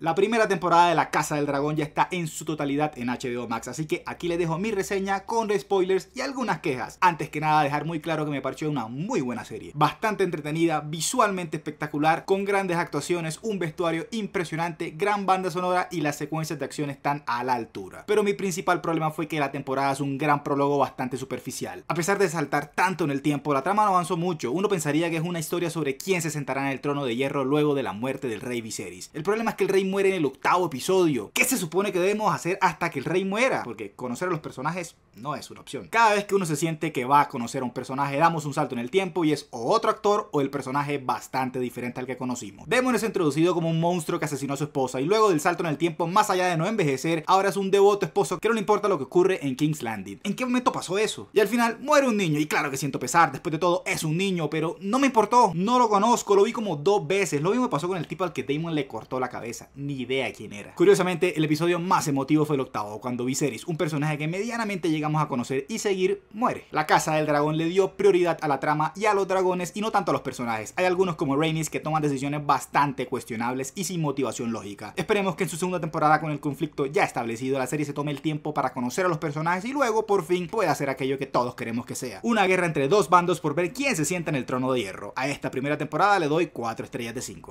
La primera temporada de La Casa del Dragón ya está en su totalidad en HBO Max, así que aquí les dejo mi reseña con spoilers y algunas quejas. Antes que nada, dejar muy claro que me pareció una muy buena serie, bastante entretenida, visualmente espectacular, con grandes actuaciones, un vestuario impresionante, gran banda sonora y las secuencias de acción están a la altura. Pero mi principal problema fue que la temporada es un gran prólogo bastante superficial. A pesar de saltar tanto en el tiempo, la trama no avanzó mucho. Uno pensaría que es una historia sobre quién se sentará en el trono de hierro luego de la muerte del rey Viserys. El problema es que el rey muere en el octavo episodio. ¿Qué se supone que debemos hacer hasta que el rey muera? Porque conocer a los personajes no es una opción. Cada vez que uno se siente que va a conocer a un personaje, damos un salto en el tiempo y es o otro actor o el personaje bastante diferente al que conocimos. Demon es introducido como un monstruo que asesinó a su esposa y luego del salto en el tiempo, más allá de no envejecer, ahora es un devoto esposo que no le importa lo que ocurre en King's Landing. ¿En qué momento pasó eso? Y al final muere un niño y claro que siento pesar, después de todo es un niño, pero no me importó, no lo conozco, lo vi como dos veces, lo mismo pasó con el tipo al que Damon le cortó la cabeza ni idea quién era. Curiosamente, el episodio más emotivo fue el octavo, cuando Viserys, un personaje que medianamente llegamos a conocer y seguir, muere. La Casa del Dragón le dio prioridad a la trama y a los dragones y no tanto a los personajes. Hay algunos como Rhaenys que toman decisiones bastante cuestionables y sin motivación lógica. Esperemos que en su segunda temporada con el conflicto ya establecido, la serie se tome el tiempo para conocer a los personajes y luego por fin pueda hacer aquello que todos queremos que sea. Una guerra entre dos bandos por ver quién se sienta en el trono de hierro. A esta primera temporada le doy 4 estrellas de 5.